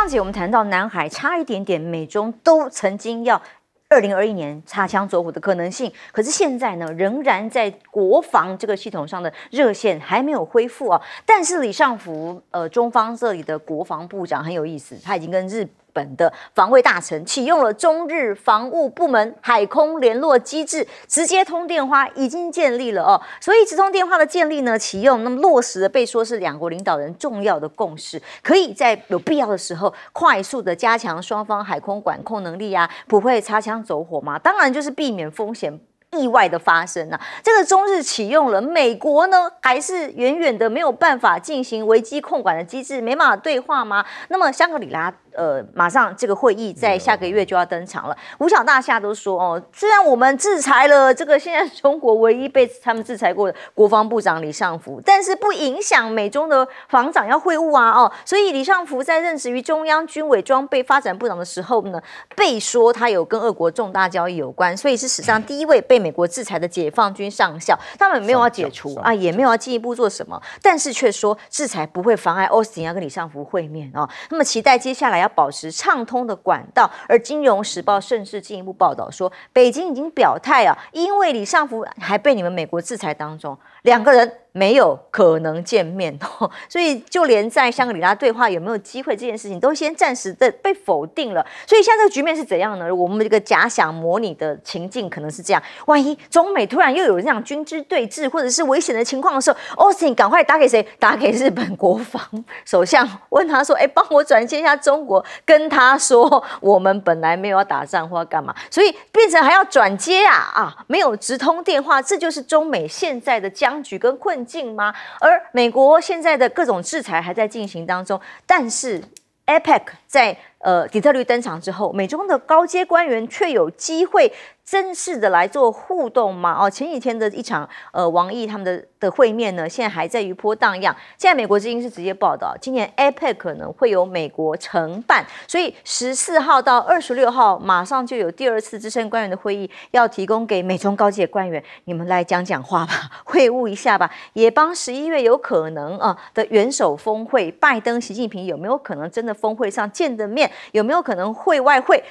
上节我们谈到南海差一点点，美中都曾经要二零二一年擦枪走火的可能性，可是现在呢，仍然在国防这个系统上的热线还没有恢复啊。但是李尚福，呃，中方这里的国防部长很有意思，他已经跟日。本的防卫大臣启用了中日防务部门海空联络机制，直接通电话已经建立了哦。所以，直通电话的建立呢，启用那么落实，了被说是两国领导人重要的共识，可以在有必要的时候快速的加强双方海空管控能力啊，不会擦枪走火吗？当然就是避免风险意外的发生啊。这个中日启用了，美国呢还是远远的没有办法进行危机控管的机制，没办法对话吗？那么香格里拉。呃，马上这个会议在下个月就要登场了。五角大厦都说哦，虽然我们制裁了这个现在中国唯一被他们制裁过的国防部长李尚福，但是不影响美中的防长要会晤啊哦。所以李尚福在任职于中央军委装备发展部长的时候呢，被说他有跟俄国重大交易有关，所以是史上第一位被美国制裁的解放军上校。他们没有要解除啊，也没有要进一步做什么，但是却说制裁不会妨碍欧斯汀要跟李尚福会面啊。那么期待接下来要。保持畅通的管道，而《金融时报》甚至进一步报道说，北京已经表态啊，因为李尚福还被你们美国制裁当中，两个人。没有可能见面哦，所以就连在香格里拉对话有没有机会这件事情，都先暂时的被否定了。所以现在这个局面是怎样呢？我们这个假想模拟的情境可能是这样：万一中美突然又有这样军之对峙或者是危险的情况的时候奥斯 s t 赶快打给谁？打给日本国防首相，问他说：“哎，帮我转接一下中国，跟他说我们本来没有要打仗或干嘛。”所以变成还要转接啊啊，没有直通电话，这就是中美现在的僵局跟困。近吗？而美国现在的各种制裁还在进行当中，但是，APEC。在呃底特律登场之后，美中的高阶官员却有机会正式的来做互动吗？哦，前几天的一场呃王毅他们的的会面呢，现在还在余波荡漾。现在美国之音是直接报道，今年 APEC 可能会由美国承办，所以十四号到二十六号马上就有第二次资深官员的会议，要提供给美中高阶官员，你们来讲讲话吧，会晤一下吧，也帮十一月有可能啊的元首峰会，拜登、习近平有没有可能真的峰会上？见的面有没有可能会外汇？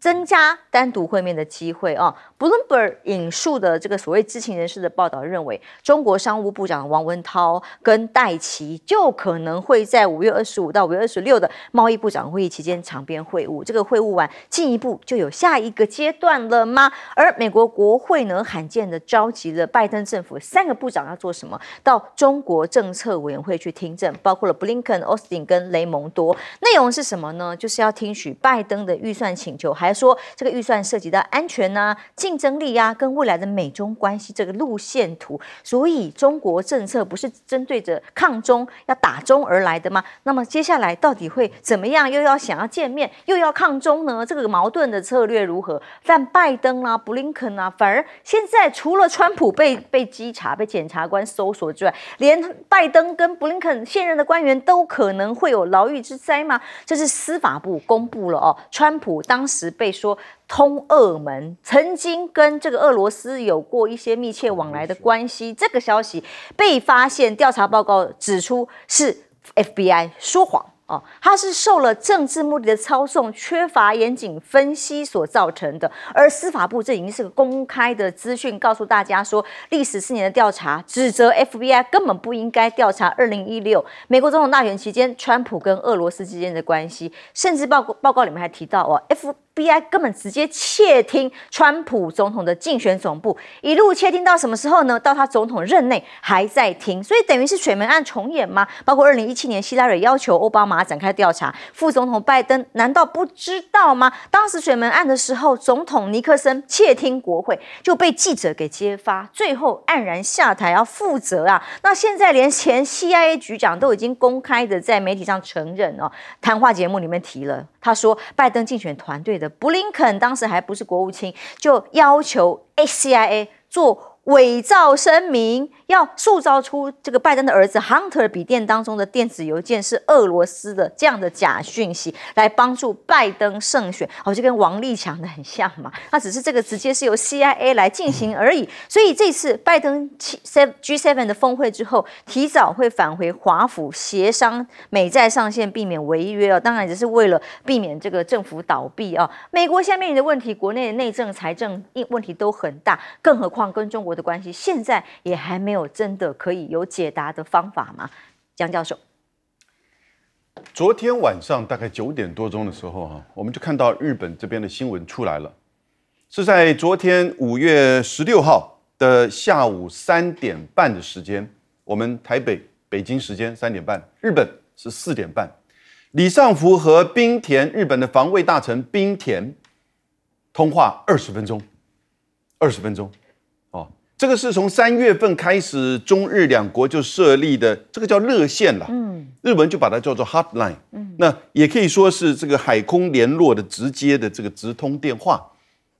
增加单独会面的机会啊！Bloomberg 引述的这个所谓知情人士的报道认为，中国商务部长王文涛跟戴奇就可能会在五月二十五到五月二十六的贸易部长会议期间场边会晤。这个会晤完，进一步就有下一个阶段了吗？而美国国会呢，罕见的召集了拜登政府三个部长要做什么？到中国政策委员会去听证，包括了 Blinken、Austin 跟雷蒙多。内容是什么呢？就是要听取拜登的预算请求，还。来说，这个预算涉及到安全呢、竞争力啊，跟未来的美中关系这个路线图。所以，中国政策不是针对着抗中、要打中而来的吗？那么，接下来到底会怎么样？又要想要见面，又要抗中呢？这个矛盾的策略如何？但拜登啊、布林肯啊，反而现在除了川普被被稽查、被检察官搜索之外，连拜登跟布林肯现任的官员都可能会有牢狱之灾吗？这是司法部公布了哦，川普当时。被说通俄门曾经跟这个俄罗斯有过一些密切往来的关系，这个消息被发现，调查报告指出是 FBI 说谎哦，他是受了政治目的的操纵，缺乏严谨分析所造成的。而司法部这已经是个公开的资讯，告诉大家说，历时四年的调查，指责 FBI 根本不应该调查二零一六美国总统大选期间川普跟俄罗斯之间的关系，甚至报报告里面还提到哦 f B I 根本直接窃听川普总统的竞选总部，一路窃听到什么时候呢？到他总统任内还在听，所以等于是水门案重演吗？包括二零一七年希拉蕊要求奥巴马展开调查，副总统拜登难道不知道吗？当时水门案的时候，总统尼克森窃听国会就被记者给揭发，最后黯然下台要负责啊。那现在连前 C I A 局长都已经公开的在媒体上承认哦，谈话节目里面提了，他说拜登竞选团队的。布林肯当时还不是国务卿，就要求 CIA 做。伪造声明，要塑造出这个拜登的儿子 Hunter 笔电当中的电子邮件是俄罗斯的这样的假讯息，来帮助拜登胜选，哦，就跟王力强的很像嘛。那只是这个直接是由 CIA 来进行而已。所以这次拜登七 G Seven 的峰会之后，提早会返回华府协商美债上限，避免违约哦。当然，只是为了避免这个政府倒闭哦。美国现在面临的问题，国内的内政、财政问题都很大，更何况跟中国。我的关系现在也还没有真的可以有解答的方法吗，江教授？昨天晚上大概九点多钟的时候，哈，我们就看到日本这边的新闻出来了，是在昨天五月十六号的下午三点半的时间，我们台北北京时间三点半，日本是四点半，李尚福和冰田，日本的防卫大臣冰田通话二十分钟，二十分钟。这个是从三月份开始，中日两国就设立的，这个叫热线了。嗯，日本就把它叫做 hotline。嗯，那也可以说是这个海空联络的直接的这个直通电话，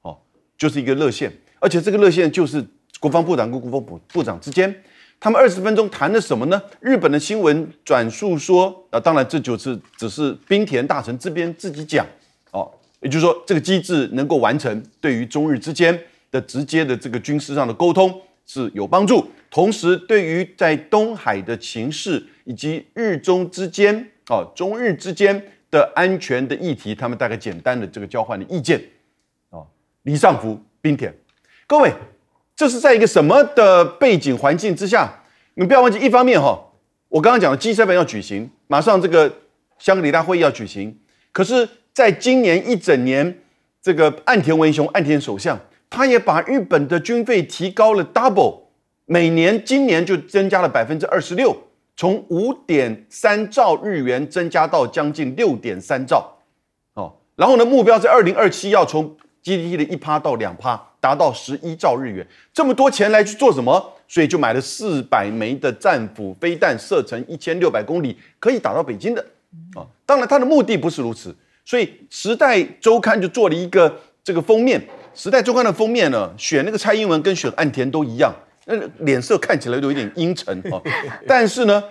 哦，就是一个热线。而且这个热线就是国防部长跟国防部部长之间，他们二十分钟谈了什么呢？日本的新闻转述说，啊，当然这就是只是冰田大臣这边自己讲，哦，也就是说这个机制能够完成，对于中日之间。的直接的这个军事上的沟通是有帮助，同时对于在东海的情势以及日中之间啊中日之间的安全的议题，他们大概简单的这个交换的意见啊。李尚福、滨田，各位，这是在一个什么的背景环境之下？你们不要忘记，一方面哈，我刚刚讲的 G7 要举行，马上这个香格里拉会议要举行，可是在今年一整年，这个岸田文雄、岸田首相。他也把日本的军费提高了 double，每年今年就增加了百分之二十六，从五点三兆日元增加到将近六点三兆，哦，然后呢，目标在二零二七要从 GDP 的一趴到两趴，达到十一兆日元，这么多钱来去做什么？所以就买了四百枚的战斧飞弹，射程一千六百公里，可以打到北京的，啊，当然他的目的不是如此，所以时代周刊就做了一个这个封面。《时代周刊》的封面呢，选那个蔡英文跟选岸田都一样，那脸色看起来都有点阴沉哈。但是呢，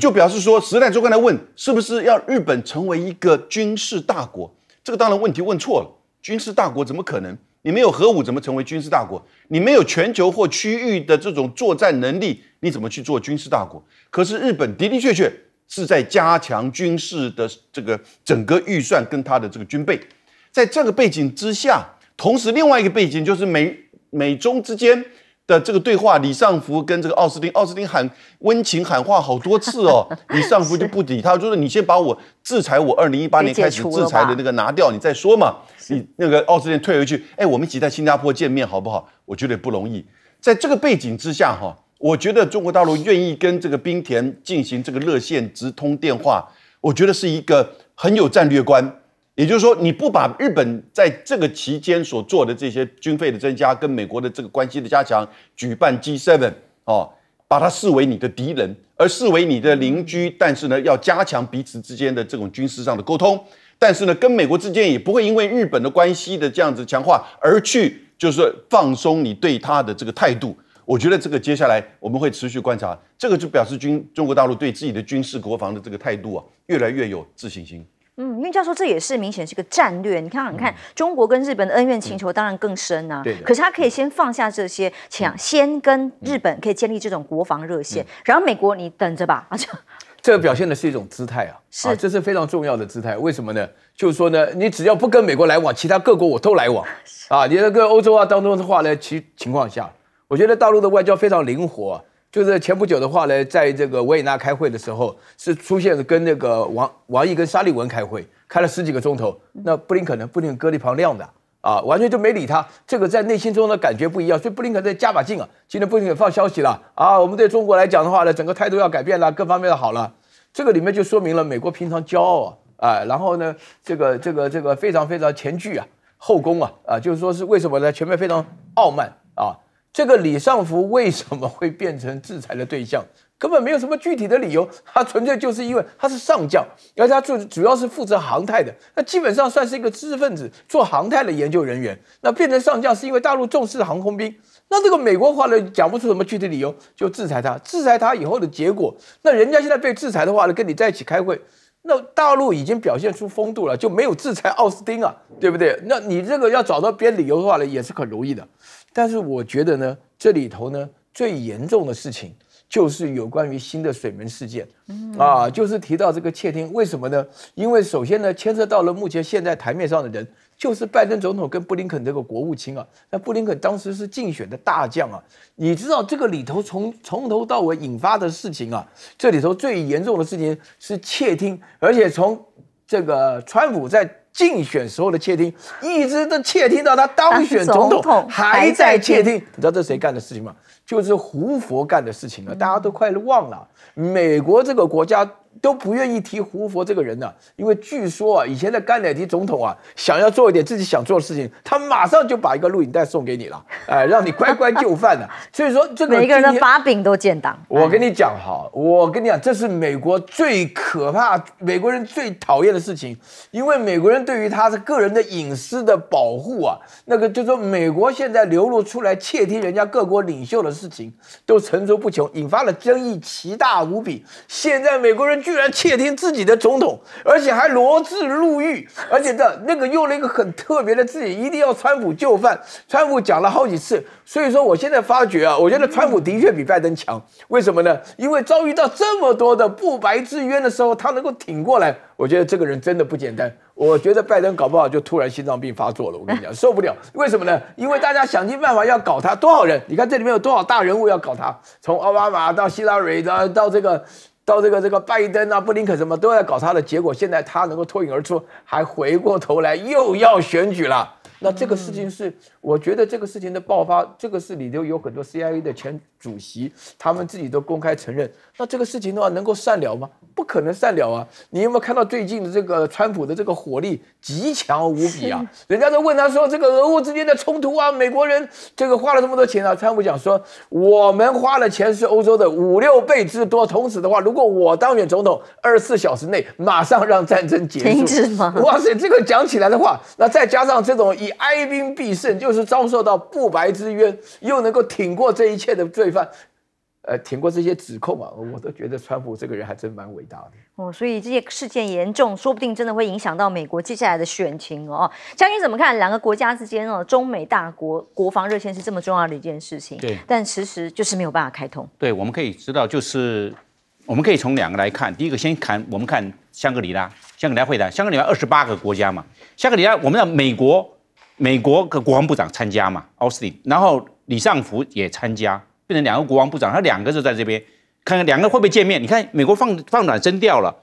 就表示说，《时代周刊》来问，是不是要日本成为一个军事大国？这个当然问题问错了，军事大国怎么可能？你没有核武，怎么成为军事大国？你没有全球或区域的这种作战能力，你怎么去做军事大国？可是日本的的确确是在加强军事的这个整个预算跟它的这个军备，在这个背景之下。同时，另外一个背景就是美美中之间的这个对话，李尚福跟这个奥斯汀，奥斯汀喊温情喊话好多次哦，李尚福就不理他，就是你先把我制裁我二零一八年开始制裁的那个拿掉，你再说嘛。你那个奥斯汀退回去，哎，我们一起在新加坡见面好不好？我觉得不容易。在这个背景之下哈，我觉得中国大陆愿意跟这个冰田进行这个热线直通电话，我觉得是一个很有战略观。也就是说，你不把日本在这个期间所做的这些军费的增加、跟美国的这个关系的加强、举办 G7 哦，把它视为你的敌人，而视为你的邻居，但是呢，要加强彼此之间的这种军事上的沟通，但是呢，跟美国之间也不会因为日本的关系的这样子强化而去，就是放松你对他的这个态度。我觉得这个接下来我们会持续观察，这个就表示军中国大陆对自己的军事国防的这个态度啊，越来越有自信心。为教授这也是明显是个战略。你想你看，中国跟日本的恩怨情仇当然更深呐。可是他可以先放下这些，抢先跟日本可以建立这种国防热线。然后美国，你等着吧。啊，这个表现的是一种姿态啊，是，这是非常重要的姿态。为什么呢？就是说呢，你只要不跟美国来往，其他各国我都来往啊。你那个欧洲啊当中的话呢，其情况下，我觉得大陆的外交非常灵活。就是前不久的话呢，在这个维也纳开会的时候，是出现了跟那个王王毅跟沙利文开会。开了十几个钟头，那布林肯呢？布林肯搁一旁晾的啊，完全就没理他。这个在内心中的感觉不一样，所以布林肯在加把劲啊，今天不林肯放消息了啊。我们对中国来讲的话呢，整个态度要改变了，各方面好了。这个里面就说明了美国平常骄傲啊，啊然后呢，这个这个这个非常非常前拒啊，后宫啊啊，就是说是为什么呢？前面非常傲慢啊，这个李尚福为什么会变成制裁的对象？根本没有什么具体的理由，他 纯粹就是因为他是上将，而他主主要是负责航太的，那基本上算是一个知识分子做航太的研究人员。那变成上将是因为大陆重视航空兵，那这个美国话呢讲不出什么具体理由，就制裁他。制裁他以后的结果，那人家现在被制裁的话呢，跟你在一起开会，那大陆已经表现出风度了，就没有制裁奥斯汀啊，对不对？那你这个要找到别的理由的话呢，也是很容易的。但是我觉得呢，这里头呢最严重的事情。就是有关于新的水门事件，啊，就是提到这个窃听，为什么呢？因为首先呢，牵涉到了目前现在台面上的人，就是拜登总统跟布林肯这个国务卿啊。那布林肯当时是竞选的大将啊，你知道这个里头从从头到尾引发的事情啊，这里头最严重的事情是窃听，而且从这个川普在竞选时候的窃听，一直都窃听到他当选总统还在窃听，你知道这谁干的事情吗？就是胡佛干的事情了，大家都快忘了，美国这个国家都不愿意提胡佛这个人呢，因为据说啊，以前的甘乃迪总统啊，想要做一点自己想做的事情，他马上就把一个录影带送给你了，哎，让你乖乖就范的。所以说，这个每个人的把柄都建档。我跟你讲哈，我跟你讲，这是美国最可怕，美国人最讨厌的事情，因为美国人对于他的个人的隐私的保护啊，那个就说美国现在流露出来窃听人家各国领袖的。事情都层出不穷，引发了争议，奇大无比。现在美国人居然窃听自己的总统，而且还罗织入狱，而且的，那个用了一个很特别的字眼，一定要川普就范。川普讲了好几次，所以说我现在发觉啊，我觉得川普的确比拜登强。为什么呢？因为遭遇到这么多的不白之冤的时候，他能够挺过来。我觉得这个人真的不简单。我觉得拜登搞不好就突然心脏病发作了。我跟你讲，受不了。为什么呢？因为大家想尽办法要搞他，多少人？你看这里面有多少大人物要搞他？从奥巴马到希拉里，然到这个，到这个这个拜登啊，布林肯什么都在搞他的。结果现在他能够脱颖而出，还回过头来又要选举了。那这个事情是，我觉得这个事情的爆发，这个是里头有很多 CIA 的前主席，他们自己都公开承认。那这个事情的话，能够善了吗？不可能善了啊！你有没有看到最近的这个川普的这个火力极强无比啊？人家都问他说，这个俄乌之间的冲突啊，美国人这个花了这么多钱啊，川普讲说，我们花了钱是欧洲的五六倍之多。从此的话，如果我当选总统，二十四小时内马上让战争结束。哇塞，这个讲起来的话，那再加上这种。哀兵必胜，就是遭受到不白之冤，又能够挺过这一切的罪犯，呃，挺过这些指控啊，我都觉得川普这个人还真蛮伟大的哦。所以这些事件严重，说不定真的会影响到美国接下来的选情哦。将军怎么看？两个国家之间哦，中美大国国防热线是这么重要的一件事情，对，但其实就是没有办法开通。对，我们可以知道，就是我们可以从两个来看，第一个先看我们看香格里拉，香格里拉会谈，香格里拉二十八个国家嘛，香格里拉，我们的美国。美国的国防部长参加嘛，奥斯汀，然后李尚福也参加，变成两个国防部长，他两个就在这边，看看两个会不会见面。你看，美国放放软声调了，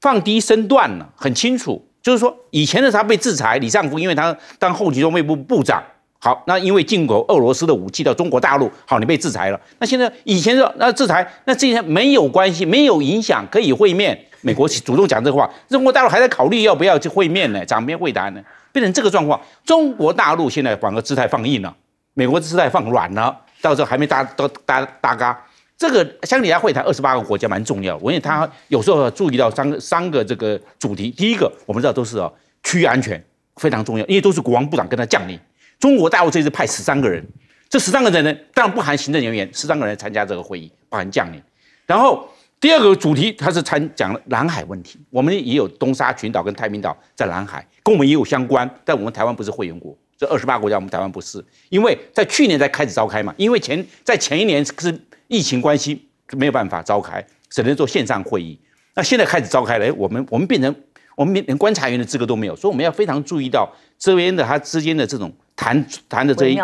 放低身段了，很清楚，就是说以前的他被制裁，李尚福因为他当后勤装备部部长，好，那因为进口俄罗斯的武器到中国大陆，好，你被制裁了。那现在以前的那制裁，那这些没有关系，没有影响，可以会面。美国主动讲这话，中国大陆还在考虑要不要去会面呢，长篇会谈呢。变成这个状况，中国大陆现在反而姿态放硬了，美国姿态放软了，到时候还没搭都搭搭嘎。这个香格里拉会谈二十八个国家，蛮重要。我因为他有时候注意到三个三个这个主题，第一个我们知道都是哦，区域安全非常重要，因为都是国防部长跟他将领。中国大陆这次派十三个人，这十三个人呢，当然不含行政人员，十三个人参加这个会议，不含将领。然后。第二个主题，它是参讲南海问题。我们也有东沙群岛跟太平岛在南海，跟我们也有相关。但我们台湾不是会员国，这二十八国家我们台湾不是。因为在去年才开始召开嘛，因为前在前一年是疫情关系没有办法召开，只能做线上会议。那现在开始召开了，我们我们变成我们连观察员的资格都没有，所以我们要非常注意到这边的它之间的这种谈谈的这一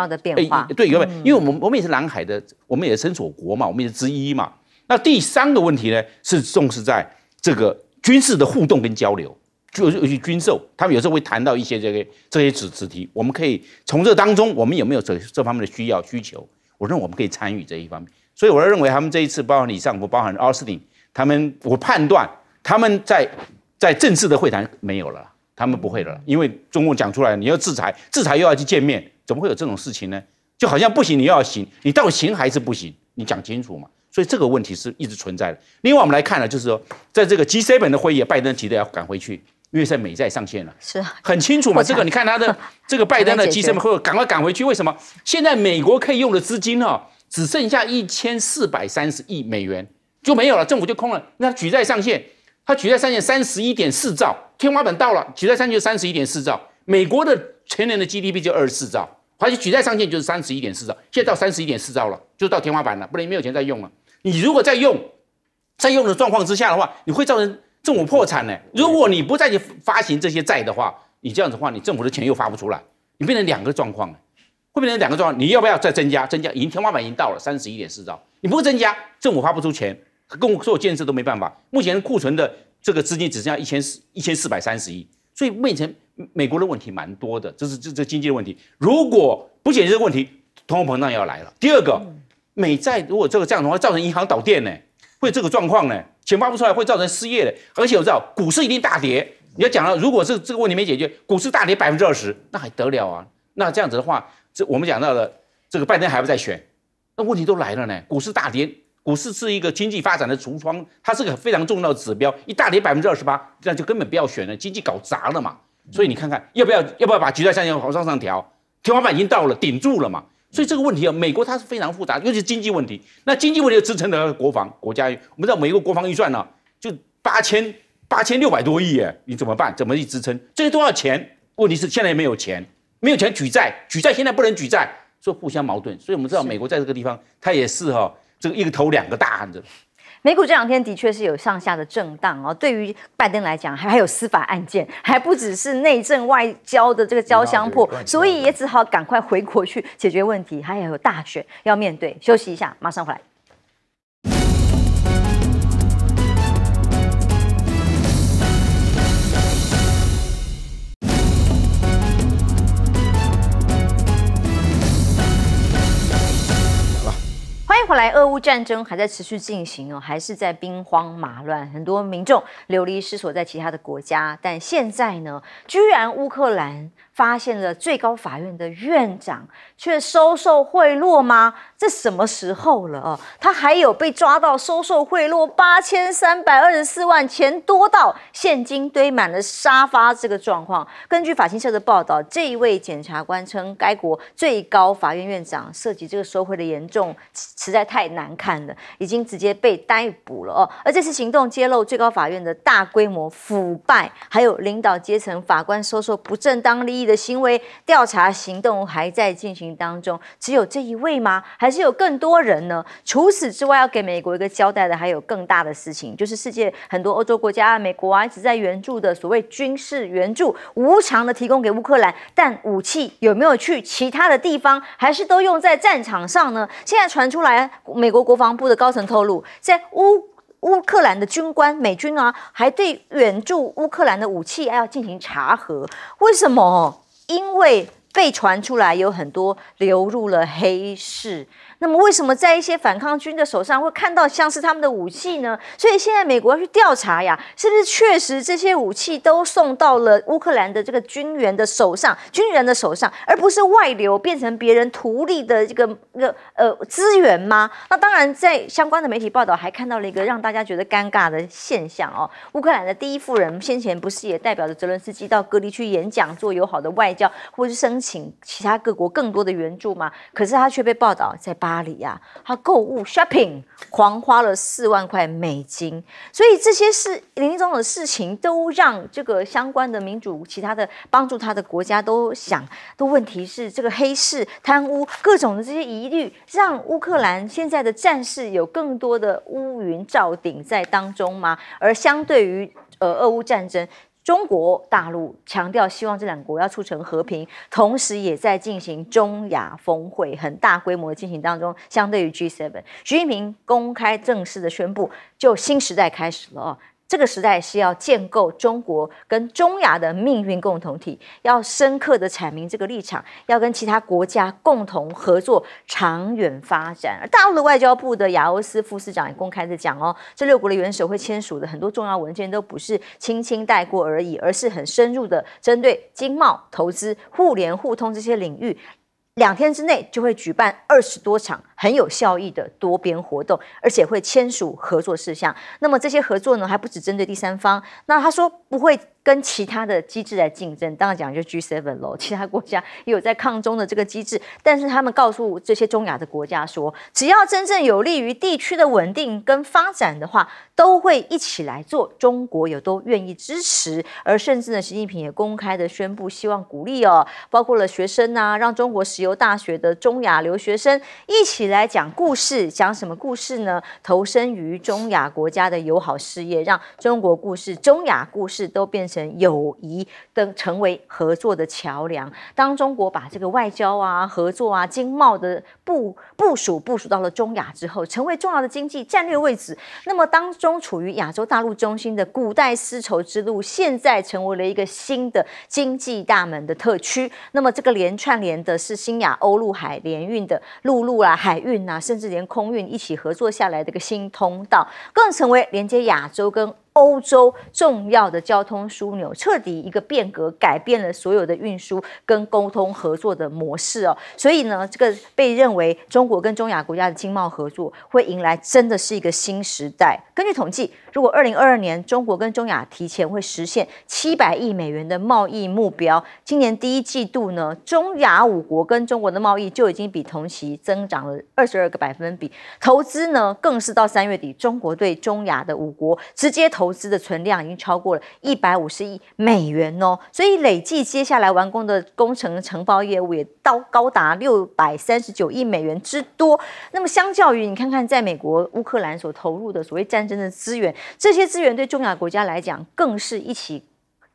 对，因为因为我们我们也是南海的，我们也是身处国嘛，我们也是之一嘛。那第三个问题呢，是重视在这个军事的互动跟交流，就尤其军售，他们有时候会谈到一些这个这些子子题。我们可以从这当中，我们有没有这这方面的需要需求？我认为我们可以参与这一方面。所以我认为他们这一次包含李尚福，包含奥斯汀，他们我判断他们在在正式的会谈没有了，他们不会了，因为中共讲出来你要制裁，制裁又要去见面，怎么会有这种事情呢？就好像不行，你又要行，你到底行还是不行？你讲清楚嘛。所以这个问题是一直存在的。另外，我们来看呢，就是说，在这个 G7 的会议，拜登急着要赶回去，因为，在美债上线了，是啊，很清楚嘛。这个你看他的 这个拜登的 G7，会赶快赶回去，为什么？现在美国可以用的资金哦，只剩下一千四百三十亿美元就没有了，政府就空了。那举债上限，他举债上限三十一点四兆，天花板到了，举债上限三十一点四兆。美国的全年的 GDP 就二十四兆，而且举债上限就是三十一点四兆，现在到三十一点四兆了，就到天花板了，不能没有钱再用了。你如果在用，在用的状况之下的话，你会造成政府破产呢。如果你不再去发行这些债的话，你这样子的话，你政府的钱又发不出来，你变成两个状况了，会变成两个状况。你要不要再增加？增加已经天花板已经到了三十一点四兆，你不会增加，政府发不出钱，跟我所有建设都没办法。目前库存的这个资金只剩下一千四一千四百三十亿，所以目前美国的问题蛮多的，这是这这经济的问题。如果不解决这个问题，通货膨胀要来了。第二个。美债如果这个这样的话，造成银行倒店呢，会这个状况呢，钱发不出来，会造成失业的。而且我知道股市一定大跌。你要讲了，如果是这个问题没解决，股市大跌百分之二十，那还得了啊？那这样子的话，这我们讲到的这个拜登还不再选，那问题都来了呢。股市大跌，股市是一个经济发展的橱窗，它是个非常重要的指标。一大跌百分之二十八，这样就根本不要选了，经济搞砸了嘛。所以你看看，要不要要不要把局债上限往上上调？天花板已经到了，顶住了嘛。所以这个问题啊，美国它是非常复杂，尤其是经济问题。那经济问题支撑的国防、国家，我们知道美国国防预算呢，就八千八千六百多亿耶，你怎么办？怎么去支撑？这些多少钱？问题是现在也没有钱，没有钱举债，举债现在不能举债，所以互相矛盾。所以我们知道，美国在这个地方，它也是哈，这个一个头两个大汉美股这两天的确是有上下的震荡哦。对于拜登来讲，还还有司法案件，还不只是内政外交的这个交相破，所以也只好赶快回国去解决问题。还有大选要面对，休息一下，马上回来。后来，俄乌战争还在持续进行哦，还是在兵荒马乱，很多民众流离失所在其他的国家。但现在呢，居然乌克兰发现了最高法院的院长。却收受贿赂吗？这什么时候了啊？他还有被抓到收受贿赂八千三百二十四万钱多到现金堆满了沙发这个状况。根据法新社的报道，这一位检察官称，该国最高法院院长涉及这个受贿的严重，实在太难看了，已经直接被逮捕了哦。而这次行动揭露最高法院的大规模腐败，还有领导阶层法官收受不正当利益的行为调查行动还在进行。当中只有这一位吗？还是有更多人呢？除此之外，要给美国一个交代的，还有更大的事情，就是世界很多欧洲国家、美国啊，一直在援助的所谓军事援助，无偿的提供给乌克兰，但武器有没有去其他的地方？还是都用在战场上呢？现在传出来，美国国防部的高层透露，在乌乌克兰的军官、美军啊，还对援助乌克兰的武器要进行查核。为什么？因为。被传出来有很多流入了黑市。那么为什么在一些反抗军的手上会看到像是他们的武器呢？所以现在美国要去调查呀，是不是确实这些武器都送到了乌克兰的这个军员的手上，军员的手上，而不是外流变成别人图利的这个个呃资源吗？那当然，在相关的媒体报道还看到了一个让大家觉得尴尬的现象哦，乌克兰的第一夫人先前不是也代表着泽连斯基到隔离区演讲，做友好的外交，或是申请其他各国更多的援助吗？可是他却被报道在巴。家里呀，他购物 shopping 狂花了四万块美金，所以这些事、林总总的事情，都让这个相关的民主、其他的帮助他的国家都想。的问题是，这个黑市贪污、各种的这些疑虑，让乌克兰现在的战事有更多的乌云罩顶在当中吗？而相对于呃，俄乌战争。中国大陆强调希望这两国要促成和平，同时也在进行中亚峰会很大规模的进行当中。相对于 G7，习近平公开正式的宣布，就新时代开始了哦。这个时代是要建构中国跟中亚的命运共同体，要深刻的阐明这个立场，要跟其他国家共同合作，长远发展。而大陆的外交部的亚欧司副司长也公开的讲哦，这六国的元首会签署的很多重要文件都不是轻轻带过而已，而是很深入的针对经贸、投资、互联互通这些领域。两天之内就会举办二十多场很有效益的多边活动，而且会签署合作事项。那么这些合作呢，还不止针对第三方。那他说不会。跟其他的机制来竞争，当然讲就 v G7 喽。其他国家也有在抗中的这个机制，但是他们告诉这些中亚的国家说，只要真正有利于地区的稳定跟发展的话，都会一起来做，中国也都愿意支持。而甚至呢，习近平也公开的宣布，希望鼓励哦，包括了学生啊，让中国石油大学的中亚留学生一起来讲故事，讲什么故事呢？投身于中亚国家的友好事业，让中国故事、中亚故事都变。成友谊等成为合作的桥梁。当中国把这个外交啊、合作啊、经贸的部部署部署到了中亚之后，成为重要的经济战略位置。那么当中处于亚洲大陆中心的古代丝绸之路，现在成为了一个新的经济大门的特区。那么这个连串联的是新亚欧陆海联运的陆路啊、海运啊，甚至连空运一起合作下来的一个新通道，更成为连接亚洲跟。欧洲重要的交通枢纽彻底一个变革，改变了所有的运输跟沟通合作的模式哦。所以呢，这个被认为中国跟中亚国家的经贸合作会迎来真的是一个新时代。根据统计，如果二零二二年中国跟中亚提前会实现七百亿美元的贸易目标，今年第一季度呢，中亚五国跟中国的贸易就已经比同期增长了二十二个百分比，投资呢更是到三月底，中国对中亚的五国直接投。投资的存量已经超过了一百五十亿美元哦，所以累计接下来完工的工程承包业务也到高达六百三十九亿美元之多。那么，相较于你看看，在美国、乌克兰所投入的所谓战争的资源，这些资源对中亚国家来讲，更是一起。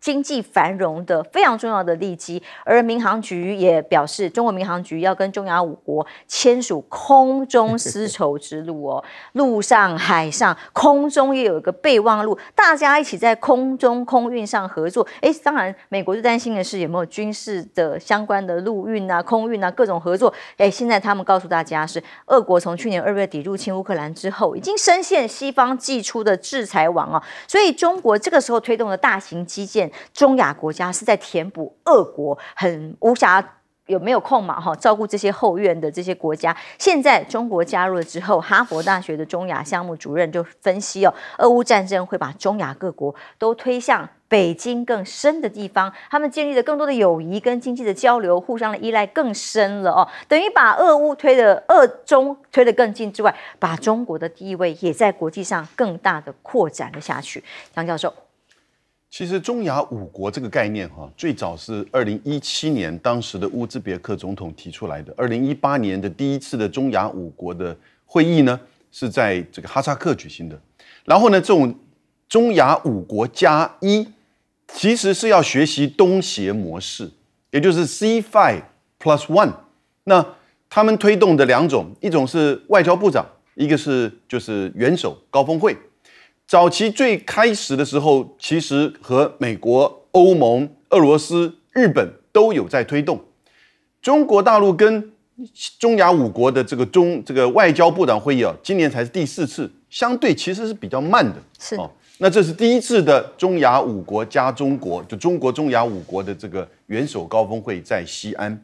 经济繁荣的非常重要的利基，而民航局也表示，中国民航局要跟中亚五国签署空中丝绸之路哦，陆上、海上、空中也有一个备忘录，大家一起在空中空运上合作。哎，当然，美国最担心的是有没有军事的相关的陆运啊、空运啊各种合作。哎，现在他们告诉大家是，俄国从去年二月底入侵乌克兰之后，已经深陷西方寄出的制裁网哦，所以中国这个时候推动的大型基建。中亚国家是在填补俄国很无暇有没有空嘛？哈，照顾这些后院的这些国家。现在中国加入了之后，哈佛大学的中亚项目主任就分析哦，俄乌战争会把中亚各国都推向北京更深的地方，他们建立了更多的友谊跟经济的交流，互相的依赖更深了哦。等于把俄乌推的俄中推得更近之外，把中国的地位也在国际上更大的扩展了下去。张教授。其实中亚五国这个概念哈，最早是二零一七年当时的乌兹别克总统提出来的。二零一八年的第一次的中亚五国的会议呢，是在这个哈萨克举行的。然后呢，这种中亚五国加一，其实是要学习东协模式，也就是 C5 Plus One。那他们推动的两种，一种是外交部长，一个是就是元首高峰会。早期最开始的时候，其实和美国、欧盟、俄罗斯、日本都有在推动。中国大陆跟中亚五国的这个中这个外交部长会议啊，今年才是第四次，相对其实是比较慢的。是哦，那这是第一次的中亚五国加中国，就中国中亚五国的这个元首高峰会在西安。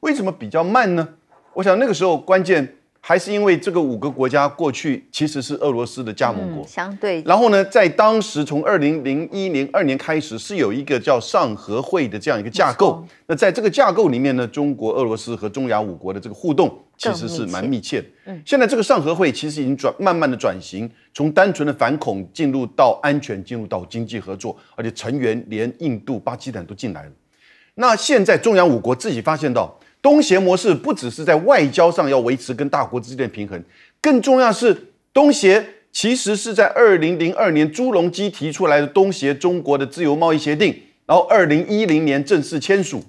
为什么比较慢呢？我想那个时候关键。还是因为这个五个国家过去其实是俄罗斯的加盟国，相对。然后呢，在当时从二零零一零二年开始，是有一个叫上合会的这样一个架构。那在这个架构里面呢，中国、俄罗斯和中亚五国的这个互动其实是蛮密切的。嗯，现在这个上合会其实已经转慢慢的转型，从单纯的反恐进入到安全，进入到经济合作，而且成员连印度、巴基斯坦都进来了。那现在中亚五国自己发现到。东协模式不只是在外交上要维持跟大国之间的平衡，更重要是东协其实是在二零零二年朱镕基提出来的东协中国的自由贸易协定，然后二零一零年正式签署，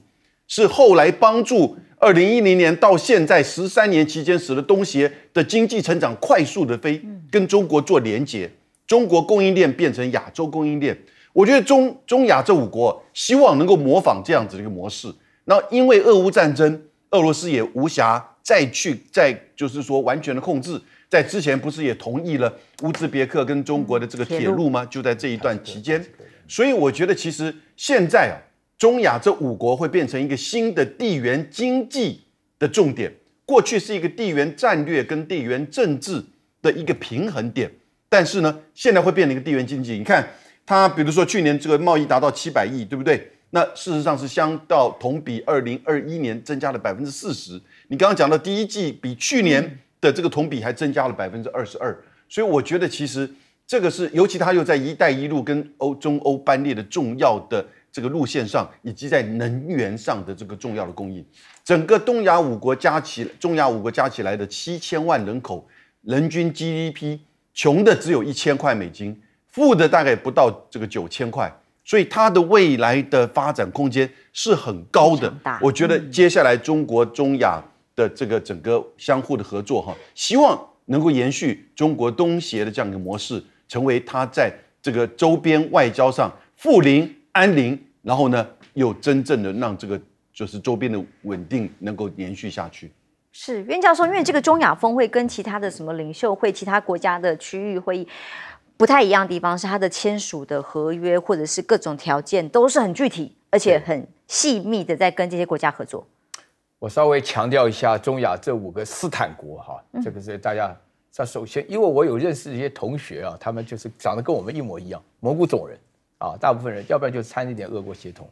是后来帮助二零一零年到现在十三年期间，使得东协的经济成长快速的飞，跟中国做连结，中国供应链变成亚洲供应链。我觉得中中亚这五国希望能够模仿这样子的一个模式。那因为俄乌战争，俄罗斯也无暇再去再就是说完全的控制。在之前不是也同意了乌兹别克跟中国的这个铁路吗？就在这一段期间，所以我觉得其实现在啊，中亚这五国会变成一个新的地缘经济的重点。过去是一个地缘战略跟地缘政治的一个平衡点，但是呢，现在会变成一个地缘经济。你看，它比如说去年这个贸易达到七百亿，对不对？那事实上是相到同比二零二一年增加了百分之四十。你刚刚讲到第一季比去年的这个同比还增加了百分之二十二，所以我觉得其实这个是尤其它又在“一带一路”跟欧中欧班列的重要的这个路线上，以及在能源上的这个重要的供应。整个东亚五国加起，中亚五国加起来的七千万人口，人均 GDP 穷的只有一千块美金，富的大概不到这个九千块。所以它的未来的发展空间是很高的，我觉得接下来中国中亚的这个整个相互的合作哈，希望能够延续中国东协的这样一个模式，成为它在这个周边外交上富邻安邻，然后呢又真正的让这个就是周边的稳定能够延续下去。是袁教授，因为这个中亚峰会跟其他的什么领袖会、其他国家的区域会议。不太一样的地方是，他的签署的合约或者是各种条件都是很具体，而且很细密的在跟这些国家合作。我稍微强调一下，中亚这五个斯坦国哈，这个是大家，在首先因为我有认识一些同学啊，他们就是长得跟我们一模一样，蒙古种人啊，大部分人要不然就掺一点俄国血统。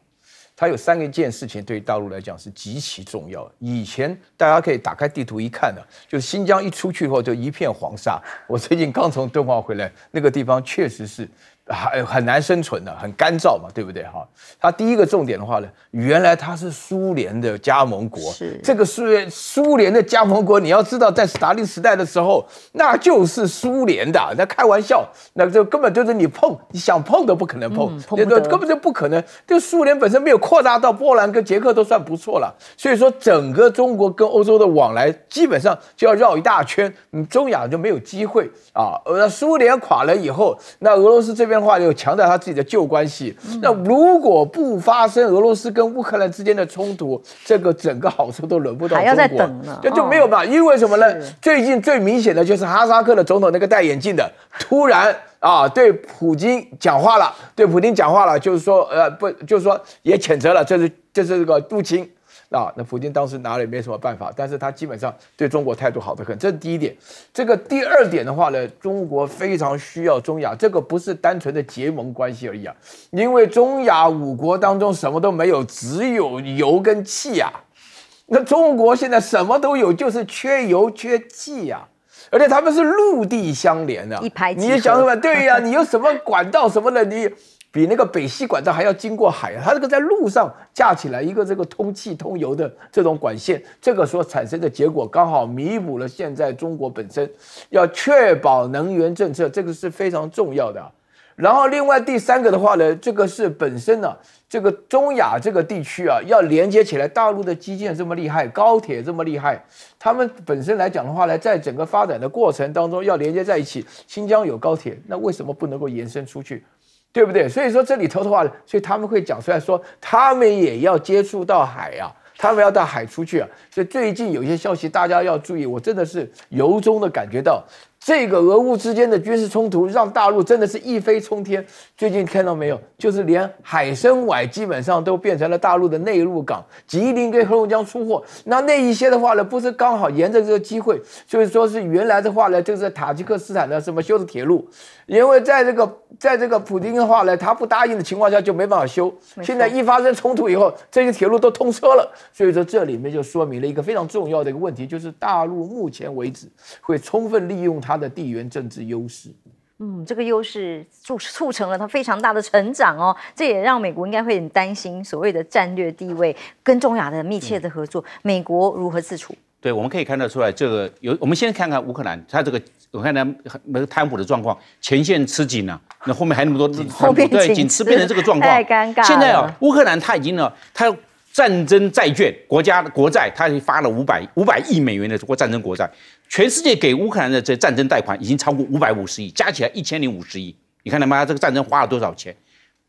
它有三个件事情，对大陆来讲是极其重要的。以前大家可以打开地图一看呢，就是新疆一出去以后就一片黄沙。我最近刚从敦煌回来，那个地方确实是。还很难生存的，很干燥嘛，对不对？哈，它第一个重点的话呢，原来它是苏联的加盟国，是这个苏联苏联的加盟国。你要知道，在斯大林时代的时候，那就是苏联的，那开玩笑，那就根本就是你碰，你想碰都不可能碰，根本就不可能。这个苏联本身没有扩大到波兰跟捷克都算不错了，所以说整个中国跟欧洲的往来基本上就要绕一大圈，嗯，中亚就没有机会啊。那苏联垮了以后，那俄罗斯这边。话又强调他自己的旧关系。那如果不发生俄罗斯跟乌克兰之间的冲突，这个整个好处都轮不到中国。还要再等就没有法，因为什么呢？最近最明显的就是哈萨克的总统那个戴眼镜的，突然啊对普京讲话了，对普京讲话了，就是说呃不，就是说也谴责了，这是这是这个入侵。啊，那普京当时拿了也没什么办法，但是他基本上对中国态度好得很，这是第一点。这个第二点的话呢，中国非常需要中亚，这个不是单纯的结盟关系而已啊，因为中亚五国当中什么都没有，只有油跟气啊。那中国现在什么都有，就是缺油缺气啊，而且他们是陆地相连的，你讲什么？对呀，你有什么管道什么的你？比那个北西管道还要经过海，它这个在路上架起来一个这个通气通油的这种管线，这个所产生的结果刚好弥补了现在中国本身要确保能源政策，这个是非常重要的。然后另外第三个的话呢，这个是本身呢这个中亚这个地区啊要连接起来，大陆的基建这么厉害，高铁这么厉害，他们本身来讲的话呢，在整个发展的过程当中要连接在一起，新疆有高铁，那为什么不能够延伸出去？对不对？所以说这里头的话，所以他们会讲出来，说他们也要接触到海呀，他们要到海出去啊。所以最近有一些消息，大家要注意。我真的是由衷的感觉到。这个俄乌之间的军事冲突让大陆真的是一飞冲天。最近看到没有，就是连海参崴基本上都变成了大陆的内陆港，吉林跟黑龙江出货。那那一些的话呢，不是刚好沿着这个机会，就是说是原来的话呢，就是塔吉克斯坦的什么修的铁路，因为在这个在这个普京的话呢，他不答应的情况下就没办法修。现在一发生冲突以后，这些铁路都通车了。所以说这里面就说明了一个非常重要的一个问题，就是大陆目前为止会充分利用它。的地缘政治优势，嗯，这个优势促促成了它非常大的成长哦，这也让美国应该会很担心所谓的战略地位跟中亚的密切的合作，美国如何自处？对，我们可以看得出来，这个有我们先看看乌克兰，它这个我看呢，那个贪腐的状况，前线吃紧了，那后面还那么多 后面对紧吃变成这个状况，太 尴尬现在啊，乌克兰他已经呢，他。战争债券、国家的国债，他已经发了五百五百亿美元的国战争国债。全世界给乌克兰的这战争贷款已经超过五百五十亿，加起来一千零五十亿。你看到吗？这个战争花了多少钱？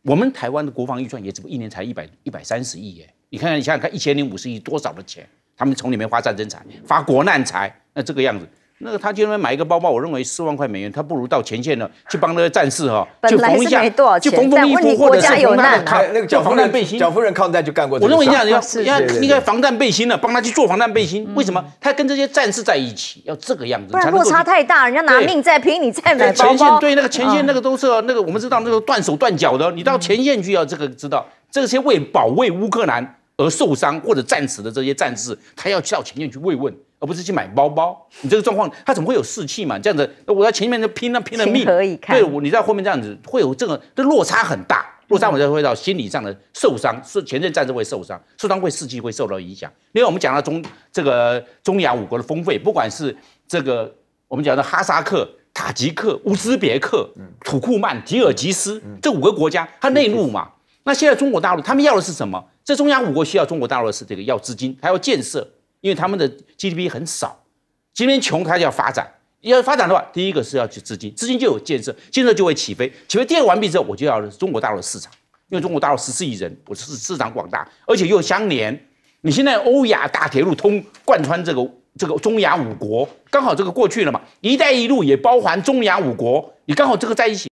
我们台湾的国防预算也只不过一年才一百一百三十亿耶。你看看，你想想看，一千零五十亿多少的钱？他们从里面发战争财、发国难财，那这个样子。那个他就因为买一个包包，我认为四万块美元，他不如到前线呢去帮那个战士哈，就缝一下，就缝缝衣服，或者是那个叫防弹背心，小夫人抗战就干过。我认为这样，人家应该防弹背心了，帮他去做防弹背心。为什么？他跟这些战士在一起，要这个样子，不然落差太大，人家拿命在拼，你在买前线对那个前线那个都是那个我们知道那个断手断脚的，你到前线去要这个知道，这些为保卫乌克兰而受伤或者战死的这些战士，他要去到前线去慰问。而不是去买包包，你这个状况，他怎么会有士气嘛？这样子，我在前面就拼了，拼了命，对我你在后面这样子，会有这个，这落差很大。落差，我就会到心理上的受伤，是前任战士会受伤，受伤会士气会受到影响。另外，我们讲到中这个中亚五国的峰沛，不管是这个我们讲的哈萨克、塔吉克、乌兹别克、土库曼、吉尔吉斯这五个国家，它内陆嘛。那现在中国大陆，他们要的是什么？这中亚五国需要中国大陆的是这个要资金，还要建设。因为他们的 GDP 很少，今天穷，他要发展。要发展的话，第一个是要去资金，资金就有建设，建设就会起飞。起飞建设完毕之后，我就要中国大陆的市场，因为中国大陆十四亿人，我市市场广大，而且又相连。你现在欧亚大铁路通贯穿这个这个中亚五国，刚好这个过去了嘛？一带一路也包含中亚五国，你刚好这个在一起。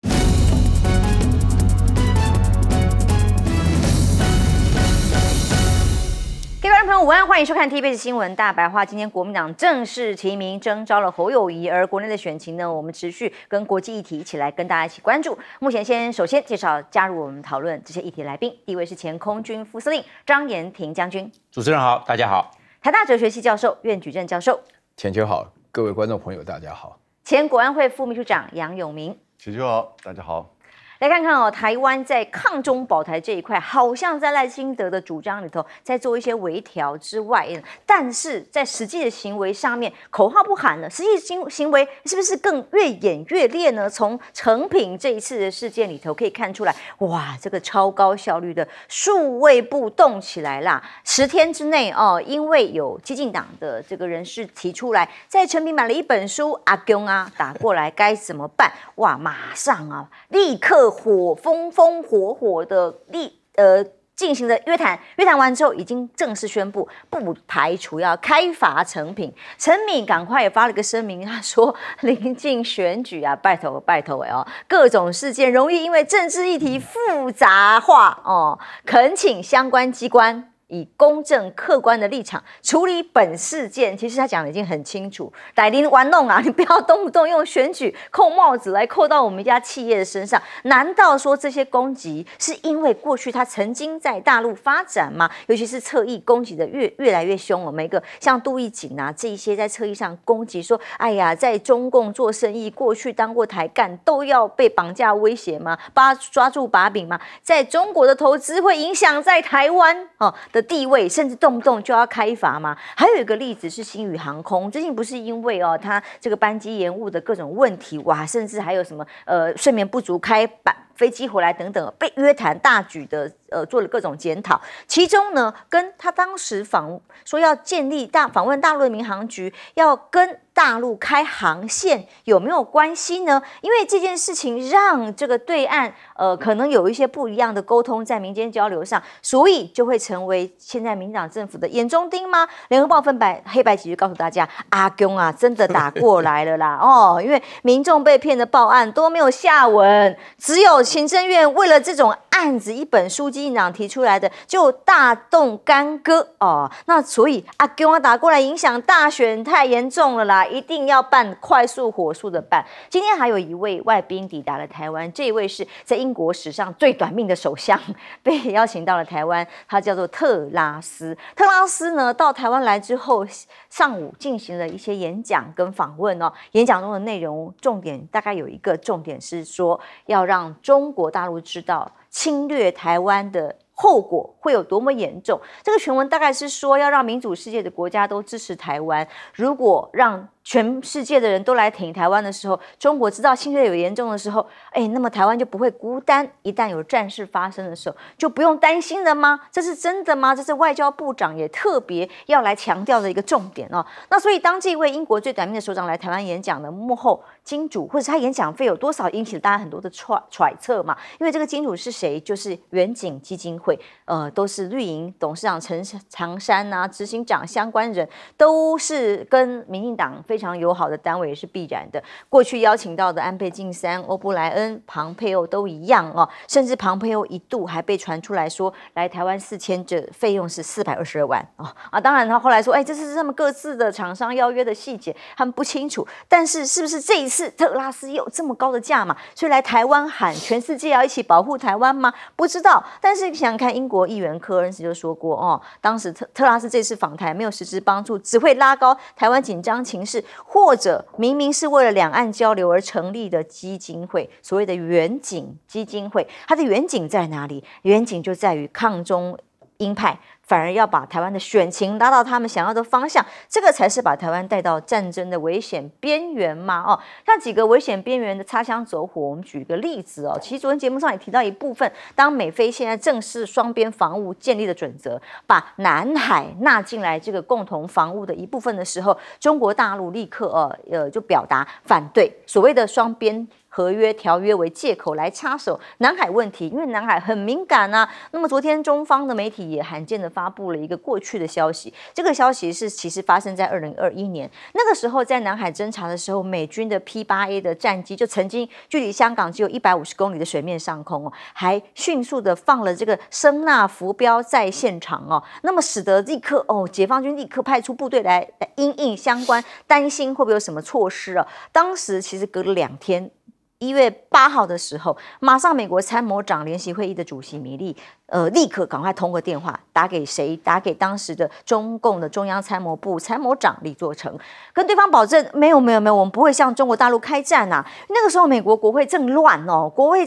午安，欢迎收看 TVBS 新闻大白话。今天国民党正式提名征召了侯友谊，而国内的选情呢，我们持续跟国际议题一起来跟大家一起关注。目前先首先介绍加入我们讨论这些议题来宾，第一位是前空军副司令张延廷将军。主持人好，大家好。台大哲学系教授苑举正教授。浅秋好，各位观众朋友大家好。前国安会副秘书长杨永明。浅秋好，大家好。来看看哦，台湾在抗中保台这一块，好像在赖清德的主张里头在做一些微调之外，但是在实际的行为上面，口号不喊了，实际行行为是不是更越演越烈呢？从陈品这一次的事件里头可以看出来，哇，这个超高效率的数位部动起来啦！十天之内哦，因为有激进党的这个人是提出来，在陈品买了一本书，阿公啊打过来该怎么办？哇，马上啊，立刻。火风风火火的力呃进行的约谈，约谈完之后已经正式宣布，不排除要开罚成品。陈敏赶快也发了个声明，他说临近选举啊，拜托拜托哦，各种事件容易因为政治议题复杂化哦，恳请相关机关。以公正客观的立场处理本事件，其实他讲的已经很清楚。歹林玩弄啊，你不要动不动用选举扣帽子来扣到我们家企业的身上。难道说这些攻击是因为过去他曾经在大陆发展吗？尤其是侧翼攻击的越越来越凶我每一个像杜易景啊这一些在侧翼上攻击说，哎呀，在中共做生意，过去当过台干都要被绑架威胁吗？把抓住把柄吗？在中国的投资会影响在台湾哦？的地位，甚至动不动就要开罚嘛？还有一个例子是新宇航空，最近不是因为哦，他这个班机延误的各种问题，哇，甚至还有什么呃睡眠不足开板飞机回来等等，被约谈，大举的呃做了各种检讨，其中呢，跟他当时访说要建立大访问大陆的民航局，要跟。大陆开航线有没有关系呢？因为这件事情让这个对岸呃，可能有一些不一样的沟通在民间交流上，所以就会成为现在民党政府的眼中钉吗？联合报分白黑白棋就告诉大家，阿公啊真的打过来了啦 哦，因为民众被骗的报案都没有下文，只有行政院为了这种案子，一本书籍党提出来的就大动干戈哦，那所以阿公啊打过来影响大选太严重了啦。一定要办快速火速的办。今天还有一位外宾抵达了台湾，这一位是在英国史上最短命的首相被邀请到了台湾，他叫做特拉斯。特拉斯呢到台湾来之后，上午进行了一些演讲跟访问哦。演讲中的内容重点大概有一个重点是说，要让中国大陆知道侵略台湾的后果会有多么严重。这个全文大概是说，要让民主世界的国家都支持台湾。如果让全世界的人都来挺台湾的时候，中国知道侵略有严重的时候，哎，那么台湾就不会孤单。一旦有战事发生的时候，就不用担心了吗？这是真的吗？这是外交部长也特别要来强调的一个重点哦。那所以当这位英国最短命的首长来台湾演讲的幕后金主，或者他演讲费有多少，引起了大家很多的揣揣测嘛？因为这个金主是谁，就是远景基金会，呃，都是绿营董事长陈长山呐，执行长相关人都是跟民进党非。非常友好的单位也是必然的。过去邀请到的安倍晋三、欧布莱恩、庞佩奥都一样哦，甚至庞佩奥一度还被传出来说来台湾四千，这费用是四百二十二万哦啊。当然他后来说，哎，这是他们各自的厂商邀约的细节，他们不清楚。但是是不是这一次特拉斯有这么高的价码，所以来台湾喊全世界要一起保护台湾吗？不知道。但是想想看，英国议员科恩斯就说过哦，当时特特拉斯这次访台没有实质帮助，只会拉高台湾紧张情势。或者明明是为了两岸交流而成立的基金会，所谓的远景基金会，它的远景在哪里？远景就在于抗中。鹰派反而要把台湾的选情拉到他们想要的方向，这个才是把台湾带到战争的危险边缘嘛？哦，像几个危险边缘的擦枪走火。我们举个例子哦，其实昨天节目上也提到一部分，当美菲现在正式双边防务建立的准则把南海纳进来这个共同防务的一部分的时候，中国大陆立刻呃呃就表达反对所谓的双边。合约条约为借口来插手南海问题，因为南海很敏感呐。那么昨天中方的媒体也罕见的发布了一个过去的消息，这个消息是其实发生在二零二一年，那个时候在南海侦察的时候，美军的 P 八 A 的战机就曾经距离香港只有一百五十公里的水面上空哦，还迅速的放了这个声呐浮标在现场哦，那么使得立刻哦解放军立刻派出部队来因应相关担心会不会有什么措施啊？当时其实隔了两天。一月八号的时候，马上美国参谋长联席会议的主席米利，呃，立刻赶快通过电话打给谁？打给当时的中共的中央参谋部参谋长李作成，跟对方保证：没有，没有，没有，我们不会向中国大陆开战啊！那个时候美国国会正乱哦，国会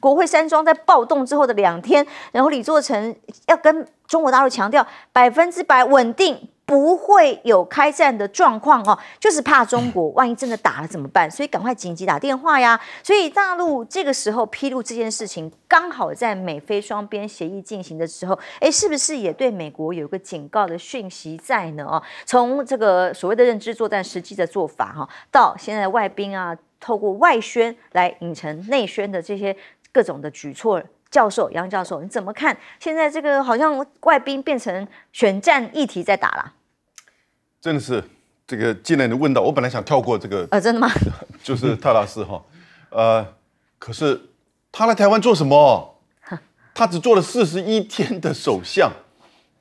国会山庄在暴动之后的两天，然后李作成要跟中国大陆强调百分之百稳定。不会有开战的状况哦，就是怕中国万一真的打了怎么办？所以赶快紧急打电话呀！所以大陆这个时候披露这件事情，刚好在美菲双边协议进行的时候，哎，是不是也对美国有个警告的讯息在呢？哦，从这个所谓的认知作战实际的做法哈，到现在外宾啊，透过外宣来引成内宣的这些各种的举措。教授杨教授，你怎么看现在这个好像外宾变成选战议题在打了？真的是这个机敏的问到，我本来想跳过这个。呃，真的吗？就是泰拉斯哈，呃，可是他来台湾做什么？他只做了四十一天的首相，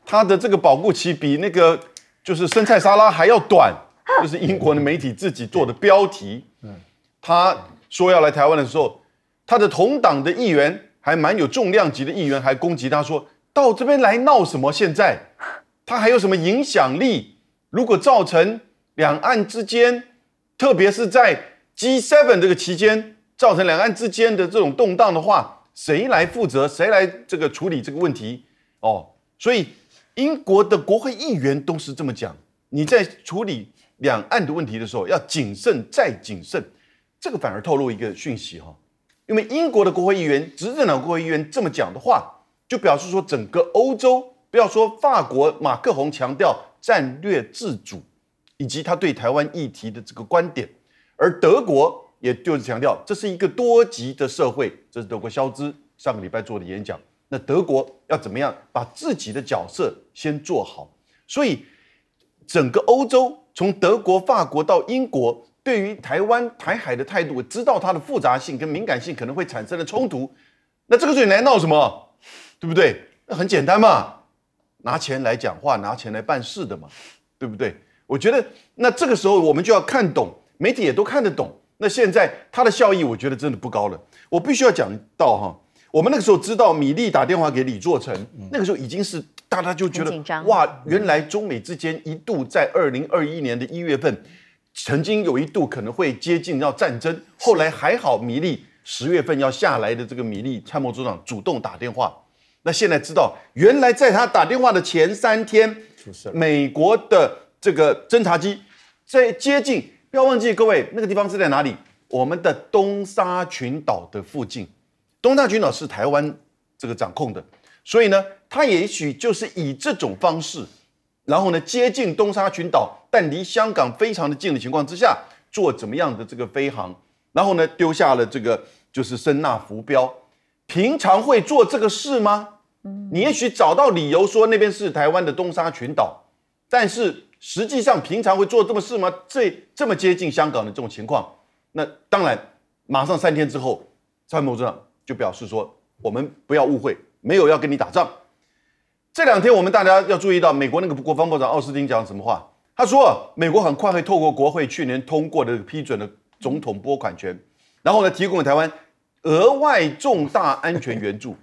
他的这个保护期比那个就是生菜沙拉还要短，就是英国的媒体自己做的标题。嗯，他说要来台湾的时候，他的同党的议员。还蛮有重量级的议员还攻击他，说到这边来闹什么？现在他还有什么影响力？如果造成两岸之间，特别是在 G Seven 这个期间造成两岸之间的这种动荡的话，谁来负责？谁来这个处理这个问题？哦，所以英国的国会议员都是这么讲。你在处理两岸的问题的时候，要谨慎再谨慎。这个反而透露一个讯息哈。因为英国的国会议员，执政党国会议员这么讲的话，就表示说整个欧洲，不要说法国马克宏强调战略自主，以及他对台湾议题的这个观点，而德国也就是强调这是一个多极的社会，这是德国肖兹上个礼拜做的演讲。那德国要怎么样把自己的角色先做好？所以整个欧洲，从德国、法国到英国。对于台湾台海的态度，我知道它的复杂性跟敏感性可能会产生的冲突，那这个嘴来闹什么，对不对？那很简单嘛，拿钱来讲话，拿钱来办事的嘛，对不对？我觉得那这个时候我们就要看懂，媒体也都看得懂。那现在它的效益，我觉得真的不高了。我必须要讲到哈，我们那个时候知道米粒打电话给李作成，那个时候已经是大家就觉得哇，原来中美之间一度在二零二一年的一月份。曾经有一度可能会接近要战争，后来还好米利十月份要下来的这个米利参谋组长主动打电话。那现在知道，原来在他打电话的前三天，美国的这个侦察机在接近。不要忘记各位，那个地方是在哪里？我们的东沙群岛的附近。东沙群岛是台湾这个掌控的，所以呢，他也许就是以这种方式。然后呢，接近东沙群岛，但离香港非常的近的情况之下，做怎么样的这个飞航？然后呢，丢下了这个就是声呐浮标。平常会做这个事吗？你也许找到理由说那边是台湾的东沙群岛，但是实际上平常会做这么事吗？这这么接近香港的这种情况，那当然，马上三天之后，参谋长就表示说，我们不要误会，没有要跟你打仗。这两天，我们大家要注意到美国那个国防部长奥斯汀讲什么话？他说，美国很快会透过国会去年通过的批准的总统拨款权，然后呢，提供给台湾额外重大安全援助。